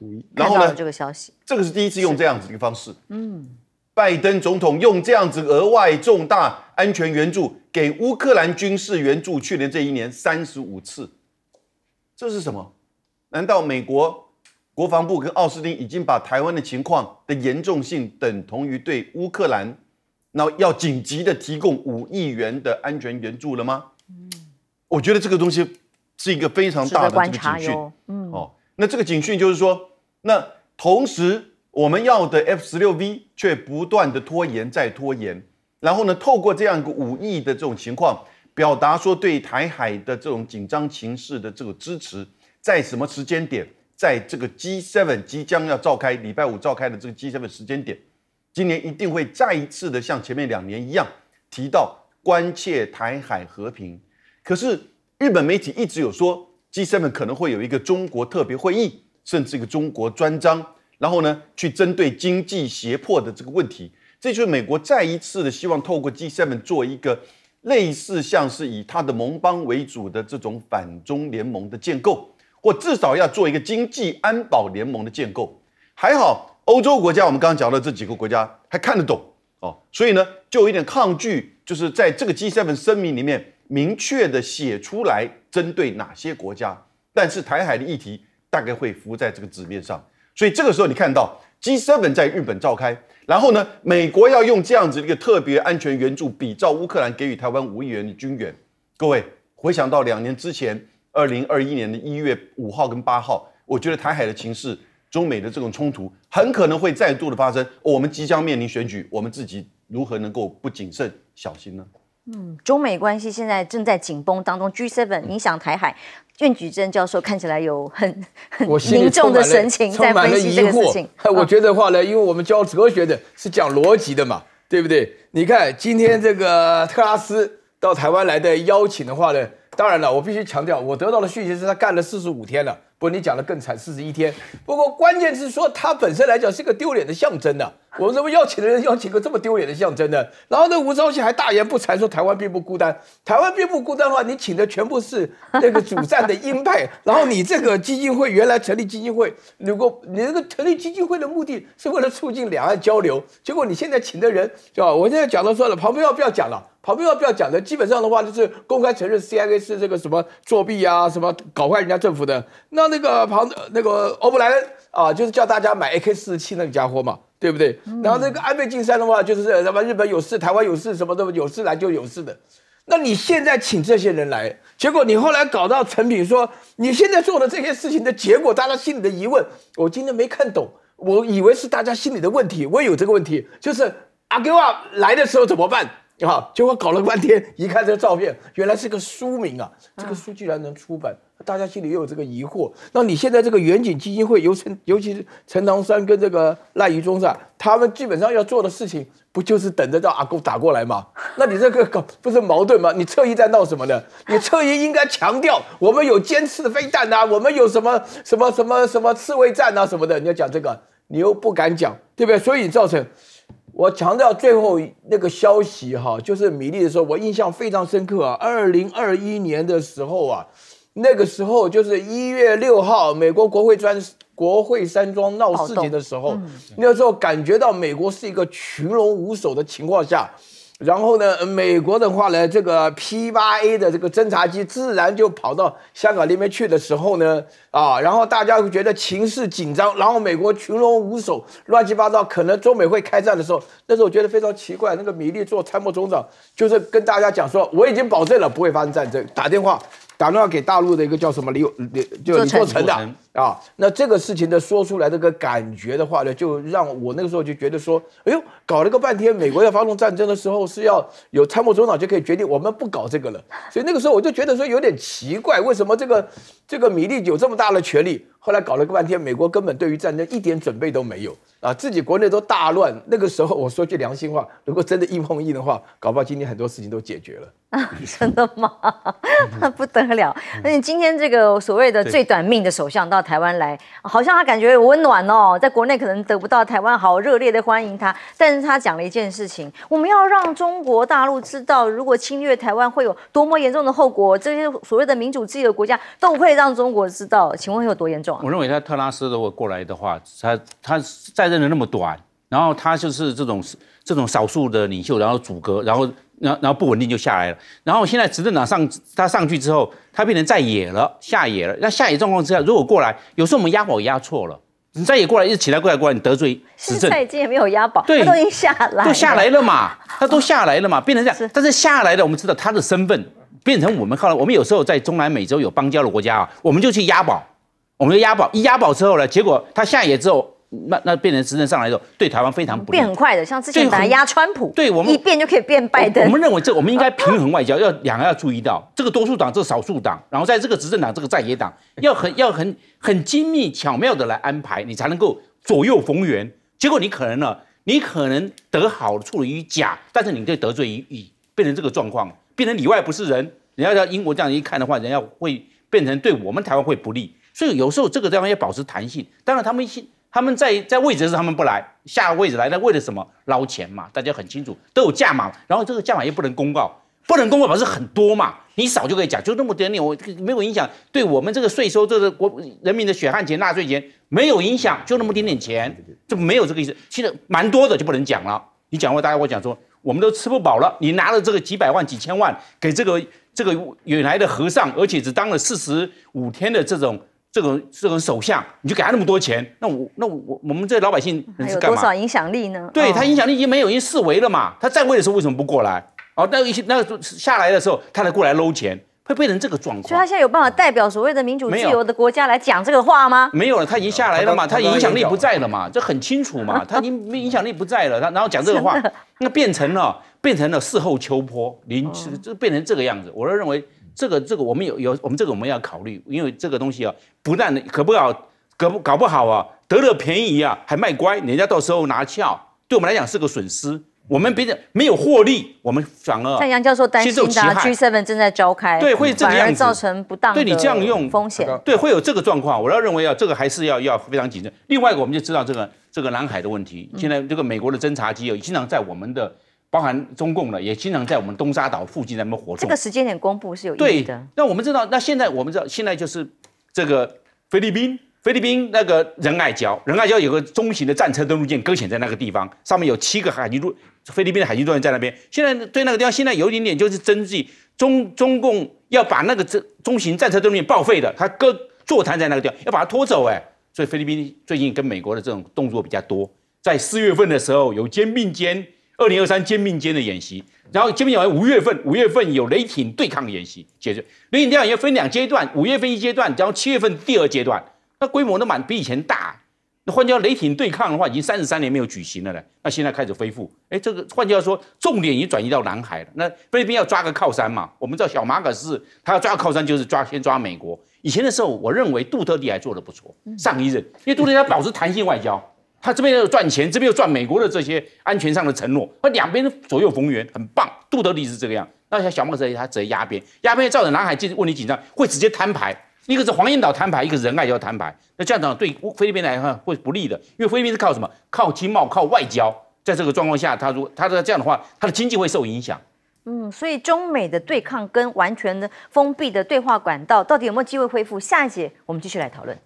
然后呢，这个消息，这个是第一次用这样子一个方式。嗯，拜登总统用这样子额外重大安全援助给乌克兰军事援助，去年这一年三十五次，这是什么？难道美国？国防部跟奥斯汀已经把台湾的情况的严重性等同于对乌克兰，那要紧急的提供五亿元的安全援助了吗？嗯，我觉得这个东西是一个非常大的这个警讯。嗯，哦，那这个警讯就是说，那同时我们要的 F 十六 V 却不断的拖延再拖延，然后呢，透过这样一个五亿的这种情况，表达说对台海的这种紧张情势的这个支持，在什么时间点？在这个 G7 即将要召开，礼拜五召开的这个 G7 时间点，今年一定会再一次的像前面两年一样提到关切台海和平。可是日本媒体一直有说，G7 可能会有一个中国特别会议，甚至一个中国专章，然后呢去针对经济胁迫的这个问题。这就是美国再一次的希望透过 G7 做一个类似像是以他的盟邦为主的这种反中联盟的建构。我至少要做一个经济安保联盟的建构，还好欧洲国家，我们刚刚讲到这几个国家还看得懂哦，所以呢，就有点抗拒，就是在这个 G7 声明里面明确的写出来针对哪些国家，但是台海的议题大概会浮在这个纸面上，所以这个时候你看到 G7 在日本召开，然后呢，美国要用这样子一个特别安全援助，比照乌克兰给予台湾五亿元的军援，各位回想到两年之前。二零二一年的一月五号跟八号，我觉得台海的情势、中美的这种冲突，很可能会再度的发生。我们即将面临选举，我们自己如何能够不谨慎小心呢？嗯，中美关系现在正在紧绷当中。g seven 影响台海，苑举珍教授看起来有很 很凝重的神情，在分析这个事情。我觉得话呢，因为我们教哲学的是讲逻辑的嘛，对不对？你看今天这个特拉斯到台湾来的邀请的话呢？当然了，我必须强调，我得到的讯息是他干了四十五天了。不，你讲的更惨，四十一天。不过关键是说，他本身来讲是个丢脸的象征呢。我们怎什么要请的人，要请个这么丢脸的象征呢？然后那吴钊燮还大言不惭说台湾并不孤单。台湾并不孤单的话，你请的全部是那个主战的鹰派。然后你这个基金会原来成立基金会，如果你这个成立基金会的目的是为了促进两岸交流，结果你现在请的人，对吧？我现在讲了算了，旁边要不要讲了？旁边要不要讲的？基本上的话就是公开承认 CIA 是这个什么作弊啊，什么搞坏人家政府的那。那个庞那个欧布莱恩啊，就是叫大家买 AK47 那个家伙嘛，对不对？然后那个安倍晋三的话，就是什么日本有事、台湾有事什么都有事来就有事的。那你现在请这些人来，结果你后来搞到成品，说你现在做的这些事情的结果，大家心里的疑问，我今天没看懂，我以为是大家心里的问题，我也有这个问题，就是阿圭瓦来的时候怎么办啊？结果搞了半天，一看这个照片，原来是个书名啊，这个书居然能出版。大家心里也有这个疑惑。那你现在这个远景基金会尤陈，尤其是陈唐山跟这个赖宜中是他们基本上要做的事情，不就是等着到阿公打过来吗？那你这个搞不是矛盾吗？你侧翼在闹什么呢？你侧翼应该强调我们有尖刺飞弹呐，我们有什么什么什么什么刺猬战啊什么的，你要讲这个，你又不敢讲，对不对？所以造成我强调最后那个消息哈，就是米粒的时候，我印象非常深刻啊。二零二一年的时候啊。那个时候就是一月六号，美国国会专国会山庄闹事情的时候，那时候感觉到美国是一个群龙无首的情况下，然后呢，美国的话呢，这个 P 八 A 的这个侦察机自然就跑到香港那边去的时候呢，啊，然后大家觉得情势紧张，然后美国群龙无首，乱七八糟，可能中美会开战的时候，那时候我觉得非常奇怪，那个米利做参谋总长就是跟大家讲说，我已经保证了不会发生战争，打电话。打电话给大陆的一个叫什么李李，就李作成的啊，那这个事情的说出来这个感觉的话呢，就让我那个时候就觉得说，哎呦，搞了个半天，美国要发动战争的时候是要有参谋总长就可以决定，我们不搞这个了，所以那个时候我就觉得说有点奇怪，为什么这个这个米利有这么大的权利？后来搞了个半天，美国根本对于战争一点准备都没有啊，自己国内都大乱。那个时候我说句良心话，如果真的硬碰硬的话，搞不好今天很多事情都解决了啊！真的吗？不得了！那你今天这个所谓的最短命的首相到台湾来，好像他感觉温暖哦，在国内可能得不到台湾好热烈的欢迎他，但是他讲了一件事情：我们要让中国大陆知道，如果侵略台湾会有多么严重的后果。这些所谓的民主自由的国家都会让中国知道，请问会有多严重？我认为他特拉斯如果过来的话，他他在任的那么短，然后他就是这种这种少数的领袖，然后阻隔，然后然后然后不稳定就下来了。然后现在执政党上他上去之后，他变成在野了，下野了。那下野状况之下，如果过来，有时候我们押宝押错了，你再野过来，一直起来过来过来，你得罪执政。现在今天没有押宝，对，他都已经下来，都下来了嘛，他都下来了嘛，变成这样。但是下来了，我们知道他的身份变成我们后来，我们有时候在中南美洲有邦交的国家啊，我们就去押宝。我们就押宝，一押宝之后呢，结果他下野之后，那那变成执政上来之后，对台湾非常不利，变很快的，像之前把它压川普，对我们一变就可以变拜登。我们认为这我们应该平衡外交，要两个要注意到这个多数党，这少数党，然后在这个执政党这个在野党，要很要很很精密巧妙的来安排，你才能够左右逢源。结果你可能呢，你可能得好处于甲，但是你却得罪于乙，变成这个状况，变成里外不是人。你要在英国这样一看的话，人家会变成对我们台湾会不利。所以有时候这个地方要保持弹性，当然他们一些他们在在位置是他们不来，下个位置来，那为了什么捞钱嘛？大家很清楚，都有价码，然后这个价码又不能公告，不能公告表示很多嘛，你少就可以讲，就那么点点，我没有影响，对我们这个税收，这个国人民的血汗钱、纳税钱没有影响，就那么点点钱，就没有这个意思。其实蛮多的就不能讲了，你讲过，大家我讲说，我们都吃不饱了，你拿了这个几百万几千万给这个这个远来的和尚，而且只当了四十五天的这种。这种这种首相，你就给他那么多钱，那我那我我们这老百姓有多少影响力呢？对他影响力已经没有，因四位了嘛。他在位的时候为什么不过来？哦，那一些那个下来的时候，他才过来搂钱，会变成这个状况。所以，他现在有办法代表所谓的民主自由的国家来讲这个话吗？没有了，他已经下来了嘛，他影响力不在了嘛，这很清楚嘛，他已经影响力不在了，他然后讲这个话，那变成了变成了事后秋波，零就变成这个样子。我认为。这个这个我们有有我们这个我们要考虑，因为这个东西啊，不但可不好，不搞不好啊，得了便宜啊还卖乖，人家到时候拿翘，对我们来讲是个损失，我们别的没有获利，我们反而。但杨教授担心的 G seven 正在召开，对，会这个样子。造成不当对你这样用风险，对，会有这个状况。我要认为要这个还是要要非常谨慎。另外，我们就知道这个这个南海的问题，现在这个美国的侦察机啊，经常在我们的。包含中共呢，也经常在我们东沙岛附近在那边活动。这个时间点公布是有意义的。那我们知道，那现在我们知道，现在就是这个菲律宾，菲律宾那个仁爱礁，仁爱礁有个中型的战车登陆舰搁浅在那个地方，上面有七个海军陆菲律宾的海军陆战在那边。现在对那个地方，现在有一点点就是争执，中中共要把那个中中型战车登陆舰报废的，他搁坐滩在那个地方，要把它拖走。哎，所以菲律宾最近跟美国的这种动作比较多。在四月份的时候有肩并肩。二零二三肩并肩的演习，然后肩并肩五月份，五月份有雷霆对抗演习，接着雷霆对抗演要分两阶段，五月份一阶段，然后七月份第二阶段，那规模都蛮比以前大。那换句话雷霆对抗的话，已经三十三年没有举行了呢，那现在开始恢复，哎，这个换句话说重点已经转移到南海了。那菲律宾要抓个靠山嘛，我们知道小马可是，他要抓靠山就是抓先抓美国。以前的时候，我认为杜特地还做得不错，上一任，因为杜特地他保持弹性外交。他这边又赚钱，这边又赚美国的这些安全上的承诺，他两边左右逢源，很棒。杜德利是这个样，那像小莫这里，他直接压边，压边，造成南海问题紧张，会直接摊牌。一个是黄岩岛摊牌，一个仁爱要摊牌。那这样子对菲律宾来讲会不利的，因为菲律宾是靠什么？靠经贸，靠外交。在这个状况下，他如他这这样的话，他的经济会受影响。嗯，所以中美的对抗跟完全的封闭的对话管道，到底有没有机会恢复？下一节我们继续来讨论。